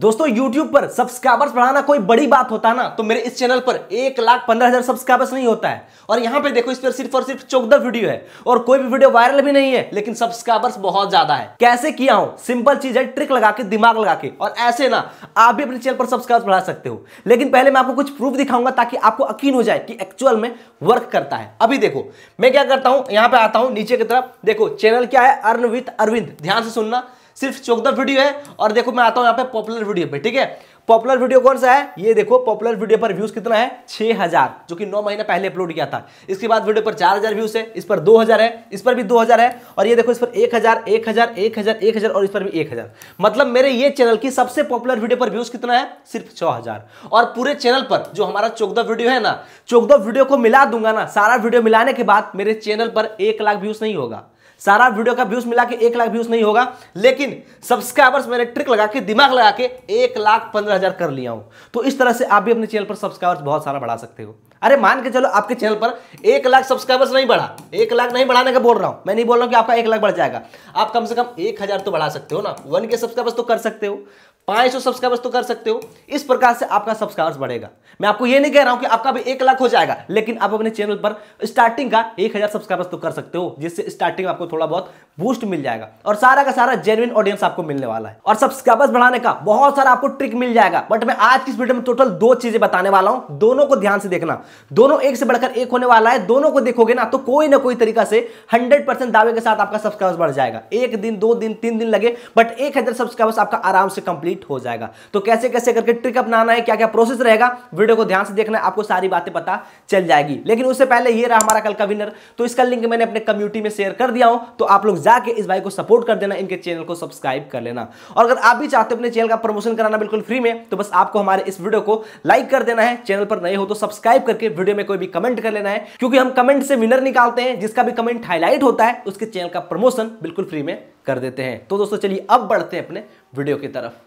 दोस्तों YouTube पर subscribers बढ़ाना कोई बड़ी बात होता है ना तो मेरे इस चैनल पर एक लाख पंद्रह हजार सब्सक्राइबर्स नहीं होता है और यहाँ पे देखो इस पर सिर्फ और सिर्फ चौदह वीडियो है और कोई भी वीडियो वायरल भी नहीं है लेकिन सब्सक्राइबर्स बहुत ज्यादा है कैसे किया हूं सिंपल चीज है ट्रिक लगा के दिमाग लगा के और ऐसे ना आप भी अपने चैनल पर सब्सक्राइबर्स बढ़ा सकते हो लेकिन पहले मैं आपको कुछ प्रूफ दिखाऊंगा ताकि आपको यकीन हो जाए कि एक्चुअल में वर्क करता है अभी देखो मैं क्या करता हूँ यहाँ पे आता हूँ नीचे की तरफ देखो चैनल क्या है अर्न विथ अरविंद ध्यान से सुनना सिर्फ चौकदर वीडियो है और देखो मैं आता हूं यहाँ पे पॉपुलर वीडियो पे ठीक है पॉपुलर वीडियो कौन सा है ये देखो पॉपुलर वीडियो पर व्यूज कितना है 6000 जो कि 9 महीने पहले अपलोड किया था इसके बाद वीडियो पर 4000 व्यूज है इस पर 2000 है इस पर भी 2000 है और ये देखो इस पर 1000 1000 1000 1000 और इस पर भी 1000 मतलब मेरे ये चैनल की सबसे पॉपुलर वीडियो पर व्यूज कितना है सिर्फ छह और पूरे चैनल पर जो हमारा चौकदा वीडियो है ना चौकदा वीडियो को मिला दूंगा ना सारा वीडियो मिलाने के बाद मेरे चैनल पर एक लाख व्यूज नहीं होगा सारा वीडियो का व्यूज मिला के एक लाख व्यूज नहीं होगा लेकिन सब्सक्राइबर्स मैंने ट्रिक लगा के दिमाग लगा के एक लाख पंद्रह हजार कर लिया हूं तो इस तरह से आप भी अपने चैनल पर सब्सक्राइबर्स बहुत सारा बढ़ा सकते हो अरे मान के चलो आपके चैनल पर एक लाख सब्सक्राइबर्स नहीं बढ़ा एक लाख नहीं बढ़ाने का बोल रहा हूं मैं नहीं बोल रहा हूँ कि आपका एक लाख बढ़ जाएगा आप कम से कम एक हजार तो बढ़ा सकते हो ना वन के सब्सक्राइबर्स तो कर सकते हो 500 सब्सक्राइबर्स तो कर सकते हो इस प्रकार से आपका सब्सक्राइबर्स बढ़ेगा मैं आपको ये नहीं कह रहा हूं कि आपका भी एक लाख हो जाएगा लेकिन आप अपने चैनल पर स्टार्टिंग का एक हजार सब्सक्राइबर्स तो कर सकते हो जिससे स्टार्टिंग में आपको थोड़ा बहुत बूस्ट मिल जाएगा और सारा का सारा जेनुअन ऑडियंस आपको मिलने वाला है और सब्सक्राइबर्स बढ़ाने का बहुत सारा आपको ट्रिक मिल जाएगा बट मैं आज की इस वीडियो में टोटल दो चीजें बताने वाला हूं दोनों को ध्यान से देखना दोनों एक से बढ़कर एक होने वाला है दोनों को देखोगे ना तो कोई ना कोई तरीका से हंड्रेड दावे के साथ आपका सब्सक्राइबर्स बढ़ जाएगा एक दिन दो दिन तीन दिन लगे बट एक सब्सक्राइबर्स आपका आराम से कंप्लीट कंप्लीट हो जाएगा तो कैसे कैसे करके ट्रिक अपनाना है क्या क्या प्रोसेस रहेगा वीडियो को ध्यान से देखना आपको सारी बातें पता चल जाएगी लेकिन उससे पहले ये रहा हमारा कल का विनर तो इसका लिंक मैंने अपने कम्युनिटी में शेयर कर दिया हूं तो आप लोग जाके इस भाई को सपोर्ट कर देना इनके चैनल को सब्सक्राइब कर लेना और अगर आप भी चाहते हो अपने चैनल का प्रमोशन कराना बिल्कुल फ्री में तो बस आपको हमारे इस वीडियो को लाइक कर देना है चैनल पर नए हो तो सब्सक्राइब करके वीडियो में कोई भी कमेंट कर लेना है क्योंकि हम कमेंट से विनर निकालते हैं जिसका भी कमेंट हाईलाइट होता है उसके चैनल का प्रमोशन बिल्कुल फ्री में कर देते हैं तो दोस्तों चलिए अब बढ़ते हैं अपने वीडियो की तरफ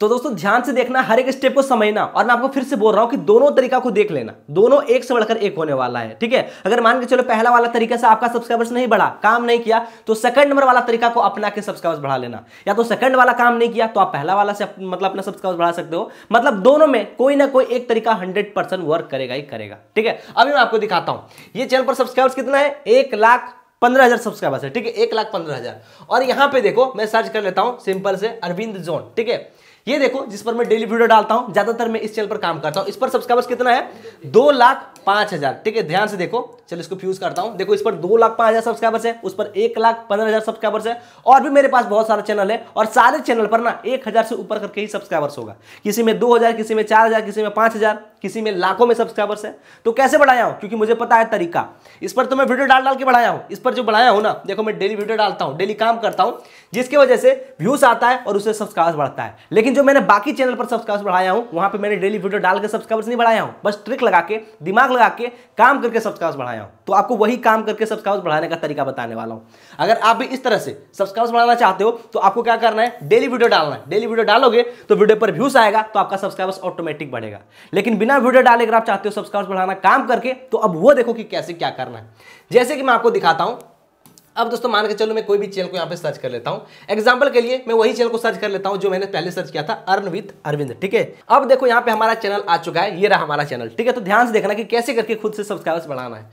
तो दोस्तों ध्यान से देखना हर एक स्टेप को समझना और मैं आपको फिर से बोल रहा हूं कि दोनों तरीका को देख लेना दोनों एक से बढ़कर एक होने वाला है ठीक है अगर मान के चलो पहला वाला तरीका से आपका सब्सक्राइबर्स नहीं बढ़ा काम नहीं किया तो सेकंड नंबर वाला तरीका को अपना के सब्सक्राइबर्स बढ़ा लेना या तो सेकंड वाला काम नहीं किया तो आप पहला वाला से मतलब अपना सब्सक्राइबर्स बढ़ा सकते हो मतलब दोनों में कोई ना कोई एक तरीका हंड्रेड वर्क करेगा ही करेगा ठीक है अभी मैं आपको दिखाता हूं ये चैनल पर सब्सक्राइबर्स कितना है एक लाख पंद्रह हजार सब्सक्राइबर्स है ठीक है एक लाख पंद्रह हजार और यहां पे देखो मैं सर्च कर लेता हूं सिंपल से अरविंद जोन ठीक है ये देखो जिस पर मैं डेली वीडियो डालता हूं ज्यादातर मैं इस चैनल पर काम करता हूं इस पर सब्सक्राइबर्स कितना है दो लाख पांच हजार ठीक है ध्यान से देखो चलो इसको फ्यूज करता हूं देखो इस पर दो लाख पांच हजार सब्सक्राइबर्स है उस पर एक लाख पंद्रह हजार सब्सक्राइबर्स है और भी मेरे पास बहुत सारे चैनल है और सारे चैनल पर ना एक हजार से ऊपर करके ही सब्सक्राइबर्स होगा किसी में दो हजार किसी में चार हजार किसी में पांच हजार किसी में लाखों में सब्सक्राइबर्स है तो कैसे बढ़ाया हूं क्योंकि मुझे पता है तरीका इस पर तो मैं वीडियो डाल डाल के बढ़ाया हूं इस पर जो बढ़ाया हूं ना देखो मैं डेली वीडियो डालता हूं डेली काम करता हूं जिसकी वजह से व्यूज आता है और उससे सब्सक्राइबर्स बढ़ता है लेकिन लेकिन जो मैंने बाकी चैनल पर सब्सक्राइब बढ़ाया हूं वहां पर मैंने डेली वीडियो डाल के सब्सक्राइबर्स नहीं बढ़ाया हूं बस ट्रिक लगा के दिमाग लगा के काम करके सब्सक्राइब बढ़ाया हूं तो आपको वही काम करके सब्सक्राइब बढ़ाने का तरीका बताने वाला हूं अगर आप भी इस तरह से सब्सक्राइब बढ़ाना चाहते हो तो आपको क्या करना है डेली वीडियो डालना है डेली वीडियो डालोगे तो वीडियो पर व्यूज आएगा तो आपका सब्सक्राइबर्स ऑटोमेटिक बढ़ेगा लेकिन बिना वीडियो डाले अगर आप चाहते हो सब्सक्राइब बढ़ाना काम करके तो अब वो देखो कि कैसे क्या करना है जैसे कि मैं आपको दिखाता हूं अब दोस्तों मान के चलो मैं कोई भी चैनल को यहाँ पे सर्च कर लेता हूँ एग्जाम्पल के लिए मैं वही चैनल को सर्च कर लेता हूँ जो मैंने पहले सर्च किया था अर्न विद अरविंद ठीक है अब देखो यहाँ पे हमारा चैनल आ चुका है ये रहा हमारा चैनल ठीक है तो ध्यान से देखना कि कैसे करके खुद से सब्सक्राइबर्स बढ़ाना है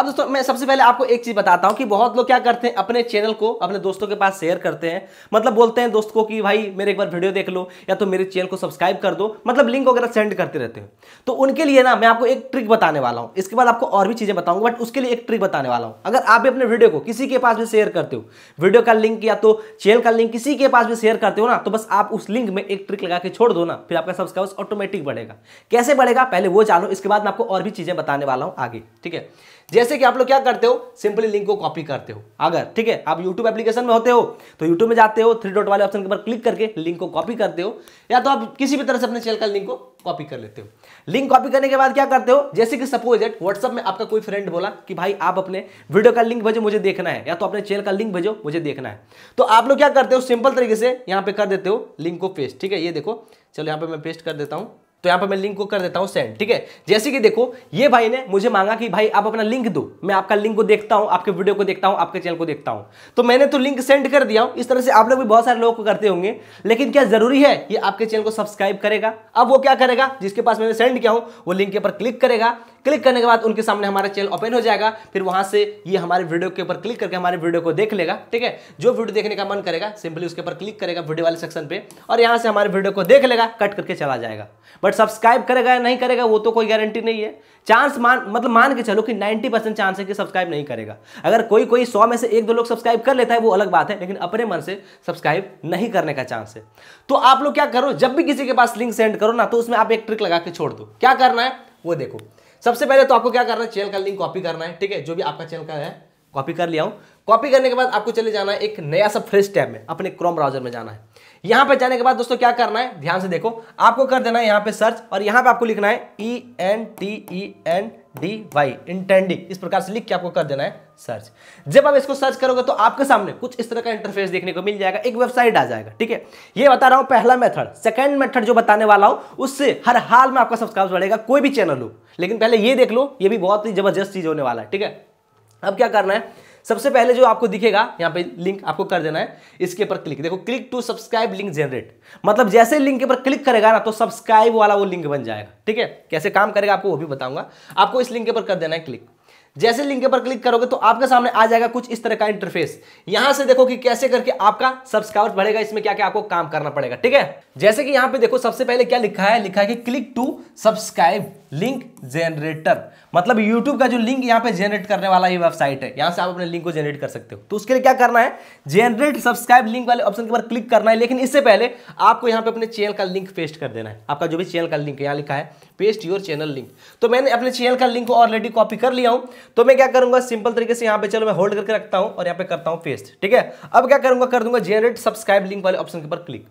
अब दोस्तों मैं सबसे पहले आपको एक चीज़ बताता हूँ कि बहुत लोग क्या करते हैं अपने चैनल को अपने दोस्तों के पास शेयर करते हैं मतलब बोलते हैं दोस्त को कि भाई मेरे एक बार वीडियो देख लो या तो मेरे चैनल को सब्सक्राइब कर दो मतलब लिंक वगैरह सेंड करते रहते हो तो उनके लिए ना मैं आपको एक ट्रिक बताने वाला हूँ इसके बाद आपको और भी चीज़ें बताऊँगा बट उसके लिए एक ट्रिक बताने वाला हूँ अगर आप भी अपने वीडियो को किसी के पास भी शेयर करते हो वीडियो का लिंक या तो चैनल का लिंक किसी के पास भी शेयर करते हो ना तो बस आप उस लिंक में एक ट्रिक लगा के छोड़ दो ना फिर आपका सब्सक्राइबर्स ऑटोमेटिक बढ़ेगा कैसे बढ़ेगा पहले वो जानो इसके बाद मैं आपको और भी चीज़ें बताने वाला हूँ आगे ठीक है जैसे कि आप लोग क्या करते हो सिंपली लिंक को कॉपी करते हो अगर ठीक है आप यूट्यूब एप्लीकेशन में होते हो तो यूट्यूब में जाते हो थ्री डॉट वाले ऑप्शन के ऊपर क्लिक करके लिंक को कॉपी करते हो या तो आप किसी भी तरह से अपने चैनल का लिंक को कॉपी कर लेते हो लिंक कॉपी करने के बाद क्या करते हो जैसे कि सपोज एट व्हाट्सअप में आपका कोई फ्रेंड बोला कि भाई आप अपने वीडियो का लिंक भेजो मुझे देखना है या तो अपने चैनल का लिंक भेजो मुझे देखना है तो आप लोग क्या करते हो सिंपल तरीके से यहाँ पे कर देते हो लिंक को पेस्ट ठीक है ये देखो चलो यहाँ पे मैं पेस्ट कर देता हूँ तो यहां पर मैं लिंक को कर देता हूं सेंड ठीक है जैसे कि देखो ये भाई ने मुझे मांगा कि भाई आप अपना लिंक दो मैं आपका लिंक को देखता हूं आपके वीडियो को देखता हूं आपके चैनल को देखता हूं तो मैंने तो लिंक सेंड कर दिया हूं इस तरह से आप लोग भी बहुत सारे लोग करते होंगे लेकिन क्या जरूरी है ये आपके चैनल को सब्सक्राइब करेगा अब वो क्या करेगा जिसके पास मैंने सेंड किया हूं वो लिंक के ऊपर क्लिक करेगा क्लिक करने के बाद उनके सामने हमारा चैनल ओपन हो जाएगा फिर वहां से ये हमारे वीडियो के ऊपर क्लिक करके हमारे वीडियो को देख लेगा ठीक है जो वीडियो देखने का मन करेगा सिंपली उसके ऊपर क्लिक करेगा वीडियो वाले सेक्शन पे और यहाँ से हमारे वीडियो को देख लेगा कट करके चला जाएगा बट सब्सक्राइब करेगा या नहीं करेगा वो तो कोई गारंटी नहीं है चांस मान मतलब मान के चलो कि 90 परसेंट चांस है कि सब्सक्राइब नहीं करेगा अगर कोई कोई सौ में से एक दो लोग सब्सक्राइब कर लेता है वो अलग बात है लेकिन अपने मन से सब्सक्राइब नहीं करने का चांस है तो आप लोग क्या करो जब भी किसी के पास लिंक सेंड करो ना तो उसमें आप एक ट्रिक लगा के छोड़ दो क्या करना है वो देखो सबसे पहले तो आपको क्या करना है चैनल का लिंक कॉपी करना है ठीक है जो भी आपका चैनल का है कॉपी कर लिया हूं कॉपी करने के बाद आपको चले जाना है एक नया सा फ्रेश टैब में अपने क्रोम ब्राउजर में जाना है यहां पर जाने के बाद दोस्तों क्या करना है ध्यान से देखो आपको कर देना है यहां पर सर्च और यहां पर आपको लिखना है E N T E N D Y intending इस प्रकार से लिख के आपको कर देना है सर्च जब आप इसको सर्च करोगे तो आपके सामने कुछ इस तरह का इंटरफेस देखने को मिल जाएगा एक वेबसाइट आ जाएगा ठीक है ये बता रहा हूं पहला मेथड सेकंड मेथड जो बताने वाला हूं उससे हर हाल में आपका सब्सक्राइब बढ़ेगा कोई भी चैनल हो लेकिन पहले ये देख लो ये भी बहुत ही जबरदस्त चीज होने वाला है ठीक है अब क्या करना है सबसे पहले जो आपको दिखेगा यहाँ पे लिंक आपको कर देना है इसके ऊपर क्लिक देखो click to subscribe link generate मतलब जैसे लिंक के ऊपर क्लिक करेगा ना तो सब्सक्राइब वाला वो लिंक बन जाएगा ठीक है कैसे काम करेगा आपको वो भी बताऊंगा आपको इस लिंक के ऊपर कर देना है क्लिक जैसे लिंक पर क्लिक करोगे तो आपके सामने आ जाएगा कुछ इस तरह का इंटरफेस यहां से देखो कि कैसे करके आपका सब्सक्राइबर बढ़ेगा इसमें क्या क्या आपको काम करना पड़ेगा ठीक है जैसे कि यहां पे देखो सबसे पहले क्या लिखा है लिखा है कि click to subscribe link generator मतलब यूट्यूब का जो लिंक यहां पे जनरेट करने वाला ये वेबसाइट है यहां से आप अपने लिंक को जेनरेट कर सकते हो तो उसके लिए क्या करना है जेनरेट सब्सक्राइब लिंक वाले ऑप्शन के ऊपर क्लिक करना है लेकिन इससे पहले आपको यहां पे अपने चैनल का लिंक पेस्ट कर देना है आपका जो भी चैनल का लिंक यहां यहाँ लिखा है पेस्ट योर चैनल लिंक तो मैंने अपने चैनल का लिंक ऑलरेडी कॉपी कर लिया हूं तो मैं क्या करूंगा सिंपल तरीके से यहां पर चलो मैं होल्ड करके रखता हूं और यहां पर करता हूँ पेस्ट ठीक है अब क्या करूंगा कर दूंगा जेनरेट सब्सक्राइब लिंक वाले ऑप्शन के ऊपर क्लिक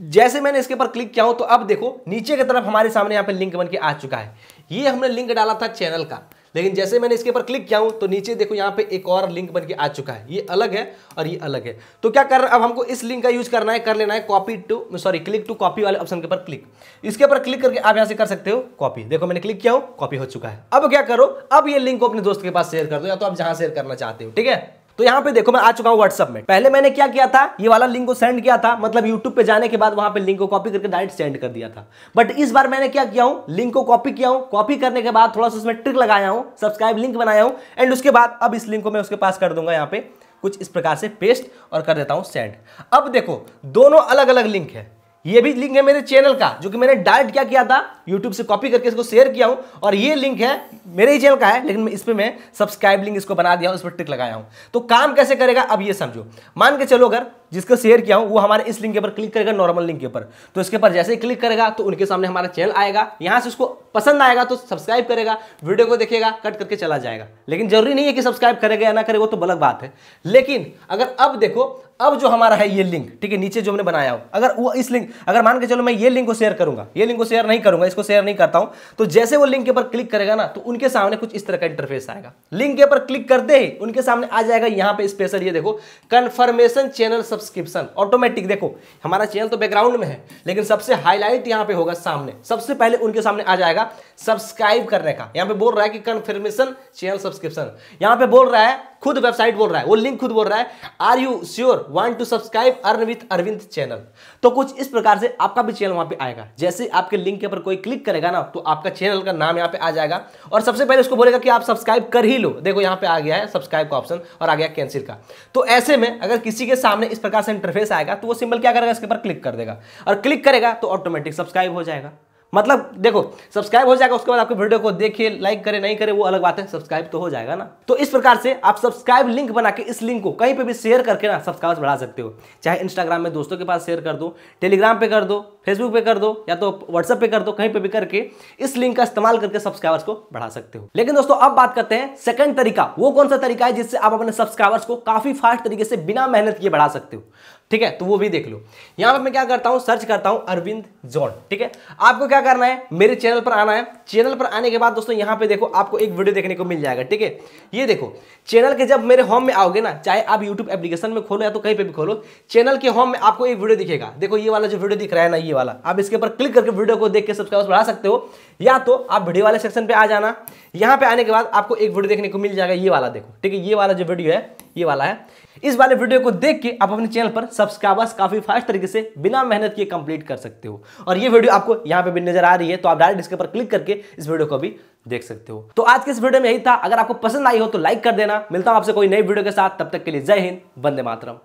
जैसे मैंने इसके ऊपर क्लिक किया हूं तो अब देखो नीचे की तरफ हमारे सामने यहां पे लिंक बन के आ चुका है ये हमने लिंक डाला था चैनल का लेकिन जैसे मैंने इसके ऊपर क्लिक किया हूं तो नीचे देखो यहां पे एक और लिंक बन के आ चुका है ये अलग है और ये अलग है तो क्या कर अब हमको इस लिंक का यूज करना है कर लेना है copy to sorry click to copy वाले ऑप्शन के ऊपर क्लिक इसके ऊपर क्लिक करके आप यहां से कर सकते हो कॉपी देखो मैंने क्लिक किया हूं कॉपी हो चुका है अब क्या करो अब ये लिंक को अपने दोस्त के पास शेयर कर दो या तो आप जहां शेयर करना चाहते हो ठीक है तो यहाँ पे देखो मैं आ चुका हूँ व्हाट्सअप में पहले मैंने क्या किया था ये वाला लिंक को सेंड किया था मतलब यूट्यूब पे जाने के बाद वहां पे लिंक को कॉपी करके डायरेक्ट सेंड कर दिया था बट इस बार मैंने क्या किया हूं लिंक को कॉपी किया हूँ कॉपी करने के बाद थोड़ा सा उसमें ट्रिक लगाया हूँ सब्सक्राइब लिंक बनाया हूँ एंड उसके बाद अब इस लिंक को मैं उसके पास कर दूंगा यहाँ पे कुछ इस प्रकार से पेस्ट और कर देता हूँ सेंड अब देखो दोनों अलग अलग लिंक है ये भी लिंक है मेरे चैनल का जो कि मैंने डायरेक्ट क्या किया था यूट्यूब से कॉपी करके इसको शेयर किया हूं और ये लिंक है मेरे ही चैनल का है लेकिन इस पर मैं सब्सक्राइब लिंक इसको बना दिया हूं इस पर टिक लगाया हूं तो काम कैसे करेगा अब ये समझो मान के चलो अगर जिसको शेयर किया हूं वो हमारे इस लिंक के ऊपर क्लिक करेगा नॉर्मल लिंक के ऊपर तो इसके ऊपर जैसे ही क्लिक करेगा तो उनके सामने हमारा चैनल आएगा यहाँ से उसको पसंद आएगा तो सब्सक्राइब करेगा वीडियो को देखेगा कट करके चला जाएगा लेकिन जरूरी नहीं है कि सब्सक्राइब करेगा या ना करेगा तो अलग बात है लेकिन अगर अब देखो अब जो हमारा है ये लिंक ठीक है नीचे जो हमने बनाया हो अगर वो इस लिंक अगर मान के चलो मैं ये लिंक को शेयर करूंगा ये लिंक को शेयर नहीं करूंगा इसको शेयर नहीं करता हूं तो जैसे वो लिंक के ऊपर क्लिक करेगा ना तो उनके सामने कुछ इस तरह का इंटरफेस आएगा लिंक के ऊपर क्लिक करते ही उनके सामने आ जाएगा यहाँ पे स्पेशल ये देखो कन्फर्मेशन चैनल सब्सक्रिप्शन ऑटोमेटिक देखो हमारा चैनल तो बैकग्राउंड में है लेकिन सबसे हाईलाइट यहां पर होगा सामने सबसे पहले उनके सामने आ जाएगा सब्सक्राइब करने का यहाँ पे बोल रहा है कि कन्फर्मेशन चैनल सब्सक्रिप्शन यहाँ पे बोल रहा है खुद वेबसाइट बोल रहा है वो लिंक खुद बोल रहा है are you sure want to subscribe earn with Arvind channel तो कुछ इस प्रकार से आपका भी चैनल वहां पे आएगा जैसे आपके लिंक के ऊपर कोई क्लिक करेगा ना तो आपका चैनल का नाम यहाँ पे आ जाएगा और सबसे पहले उसको बोलेगा कि आप सब्सक्राइब कर ही लो देखो यहाँ पे आ गया है सब्सक्राइब का ऑप्शन और आ गया कैंसिल का तो ऐसे में अगर किसी के सामने इस प्रकार से इंटरफेस आएगा तो वो सिंबल क्या करेगा इसके ऊपर क्लिक कर देगा और क्लिक करेगा तो ऑटोमेटिक सब्सक्राइब हो जाएगा मतलब देखो सब्सक्राइब हो जाएगा उसके बाद आपके वीडियो को देखिए लाइक करे नहीं करे वो अलग बात है सब्सक्राइब तो हो जाएगा ना तो इस प्रकार से आप सब्सक्राइब लिंक बना के इस लिंक को कहीं पे भी शेयर करके ना सब्सक्राइबर्स बढ़ा सकते हो चाहे इंस्टाग्राम में दोस्तों के पास शेयर कर दो टेलीग्राम पे कर दो फेसबुक पे कर दो या तो व्हाट्सएप पे कर दो कहीं पर भी करके इस लिंक का इस्तेमाल करके सब्सक्राइबर्स को बढ़ा सकते हो लेकिन दोस्तों अब बात करते हैं सेकंड तरीका वो कौन सा तरीका है जिससे आप अपने सब्सक्राइबर्स को काफी फास्ट तरीके से बिना मेहनत किए बढ़ा सकते हो ठीक है तो वो भी देख लो यहां पर मैं क्या करता हूँ सर्च करता हूं अरविंद जॉन ठीक है आपको क्या करना है मेरे चैनल पर आना है चैनल पर आने के बाद दोस्तों यहाँ पे देखो आपको एक वीडियो देखने को मिल जाएगा ठीक है ये देखो चैनल के जब मेरे होम में आओगे ना चाहे आप यूट्यूब एप्लीकेशन में खोलो या तो कहीं पर भी खोलो चैनल के होम में आपको एक वीडियो दिखेगा देखो ये वाला जो वीडियो दिख रहा है ना ये वाला आप इसके ऊपर क्लिक करके वीडियो को देख के सब्सक्राइबर्स बढ़ा सकते हो या तो आप वीडियो वाले सेक्शन पर आ जाना यहाँ पे आने के बाद आपको एक वीडियो देखने को मिल जाएगा ये वाला देखो ठीक है ये वाला जो वीडियो है ये वाला है इस वाले वीडियो को देख के आप अपने चैनल पर सब्सक्राइबर्स काफी फास्ट तरीके से बिना मेहनत के कंप्लीट कर सकते हो और ये वीडियो आपको यहाँ पे भी नजर आ रही है तो आप डायरेक्ट इसके पर क्लिक करके इस वीडियो को भी देख सकते हो तो आज के इस वीडियो में यही था अगर आपको पसंद आई हो तो लाइक कर देना मिलता हूं आपसे कोई नई वीडियो के साथ तब तक के लिए जय हिंद वंदे मातरम